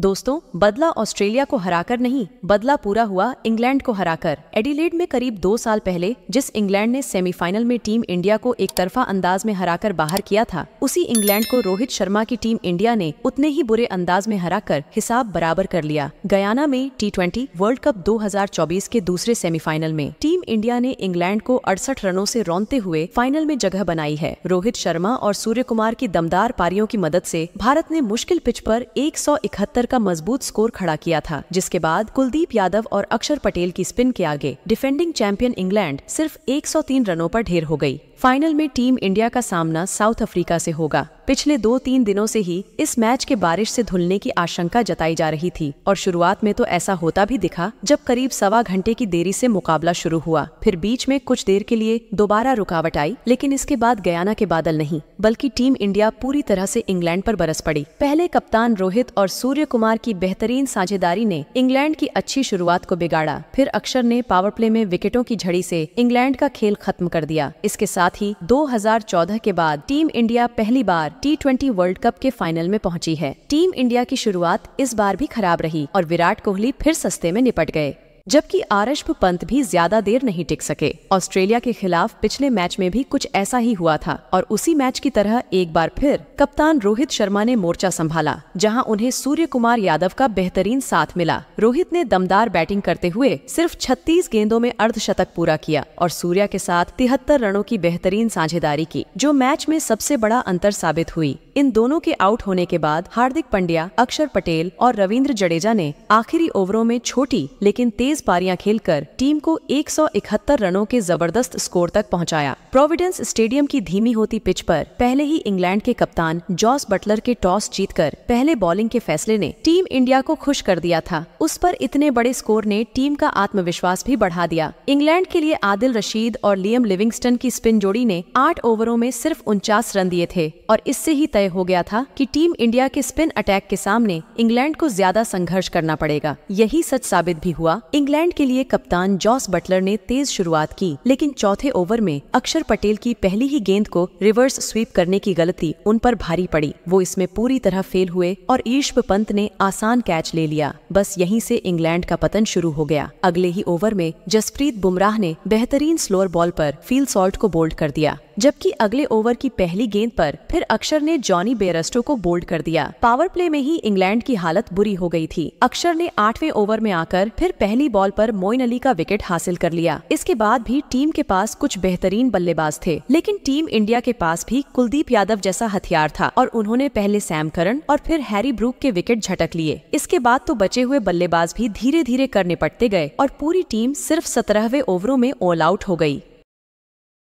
दोस्तों बदला ऑस्ट्रेलिया को हराकर नहीं बदला पूरा हुआ इंग्लैंड को हराकर एडिलेड में करीब दो साल पहले जिस इंग्लैंड ने सेमीफाइनल में टीम इंडिया को एक तरफा अंदाज में हराकर बाहर किया था उसी इंग्लैंड को रोहित शर्मा की टीम इंडिया ने उतने ही बुरे अंदाज में हराकर हिसाब बराबर कर लिया गयाना में टी वर्ल्ड कप दो के दूसरे सेमीफाइनल में टीम इंडिया ने इंग्लैंड को अड़सठ रनों ऐसी रौनते हुए फाइनल में जगह बनाई है रोहित शर्मा और सूर्य कुमार की दमदार पारियों की मदद ऐसी भारत ने मुश्किल पिच आरोप एक का मजबूत स्कोर खड़ा किया था जिसके बाद कुलदीप यादव और अक्षर पटेल की स्पिन के आगे डिफेंडिंग चैंपियन इंग्लैंड सिर्फ 103 रनों पर ढेर हो गई फाइनल में टीम इंडिया का सामना साउथ अफ्रीका से होगा पिछले दो तीन दिनों से ही इस मैच के बारिश से धुलने की आशंका जताई जा रही थी और शुरुआत में तो ऐसा होता भी दिखा जब करीब सवा घंटे की देरी से मुकाबला शुरू हुआ फिर बीच में कुछ देर के लिए दोबारा रुकावट आई लेकिन इसके बाद गयाना के बादल नहीं बल्कि टीम इंडिया पूरी तरह से इंग्लैंड पर बरस पड़ी पहले कप्तान रोहित और सूर्य कुमार की बेहतरीन साझेदारी ने इंग्लैंड की अच्छी शुरुआत को बिगाड़ा फिर अक्षर ने पावर प्ले में विकेटों की झड़ी से इंग्लैंड का खेल खत्म कर दिया इसके साथ साथ ही 2014 के बाद टीम इंडिया पहली बार टी वर्ल्ड कप के फाइनल में पहुंची है टीम इंडिया की शुरुआत इस बार भी खराब रही और विराट कोहली फिर सस्ते में निपट गए जबकि आरश्भ पंत भी ज्यादा देर नहीं टिक सके ऑस्ट्रेलिया के खिलाफ पिछले मैच में भी कुछ ऐसा ही हुआ था और उसी मैच की तरह एक बार फिर कप्तान रोहित शर्मा ने मोर्चा संभाला जहां उन्हें सूर्य कुमार यादव का बेहतरीन साथ मिला रोहित ने दमदार बैटिंग करते हुए सिर्फ 36 गेंदों में अर्धशतक पूरा किया और सूर्या के साथ तिहत्तर रनों की बेहतरीन साझेदारी की जो मैच में सबसे बड़ा अंतर साबित हुई इन दोनों के आउट होने के बाद हार्दिक पंड्या अक्षर पटेल और रविंद्र जडेजा ने आखिरी ओवरों में छोटी लेकिन तेज पारियां खेलकर टीम को 171 रनों के जबरदस्त स्कोर तक पहुंचाया। प्रोविडेंस स्टेडियम की धीमी होती पिच पर पहले ही इंग्लैंड के कप्तान जॉस बटलर के टॉस जीतकर पहले बॉलिंग के फैसले ने टीम इंडिया को खुश कर दिया था उस पर इतने बड़े स्कोर ने टीम का आत्मविश्वास भी बढ़ा दिया इंग्लैंड के लिए आदिल रशीद और लियम लिविंगस्टन की स्पिन जोड़ी ने आठ ओवरों में सिर्फ उनचास रन दिए थे और इससे ही तय हो गया था कि टीम इंडिया के स्पिन अटैक के सामने इंग्लैंड को ज्यादा संघर्ष करना पड़ेगा यही सच साबित भी हुआ इंग्लैंड के लिए कप्तान जॉस बटलर ने तेज शुरुआत की लेकिन चौथे ओवर में अक्षर पटेल की पहली ही गेंद को रिवर्स स्वीप करने की गलती उन पर भारी पड़ी वो इसमें पूरी तरह फेल हुए और ईश्व पंत ने आसान कैच ले लिया बस यहीं से इंग्लैंड का पतन शुरू हो गया अगले ही ओवर में जसप्रीत बुमराह ने बेहतरीन स्लोअर बॉल पर फील्ड सॉल्ट को बोल्ड कर दिया जबकि अगले ओवर की पहली गेंद पर फिर अक्षर ने जॉन जॉनी बेरस्टो को बोल्ड कर दिया पावर प्ले में ही इंग्लैंड की हालत बुरी हो गई थी अक्षर ने आठवें ओवर में आकर फिर पहली बॉल पर मोइन अली का विकेट हासिल कर लिया इसके बाद भी टीम के पास कुछ बेहतरीन बल्लेबाज थे लेकिन टीम इंडिया के पास भी कुलदीप यादव जैसा हथियार था और उन्होंने पहले सैम करन और फिर हैरी ब्रूक के विकेट झटक लिए इसके बाद तो बचे हुए बल्लेबाज भी धीरे धीरे करने पड़ते गए और पूरी टीम सिर्फ सत्रहवे ओवरों में ऑल आउट हो गई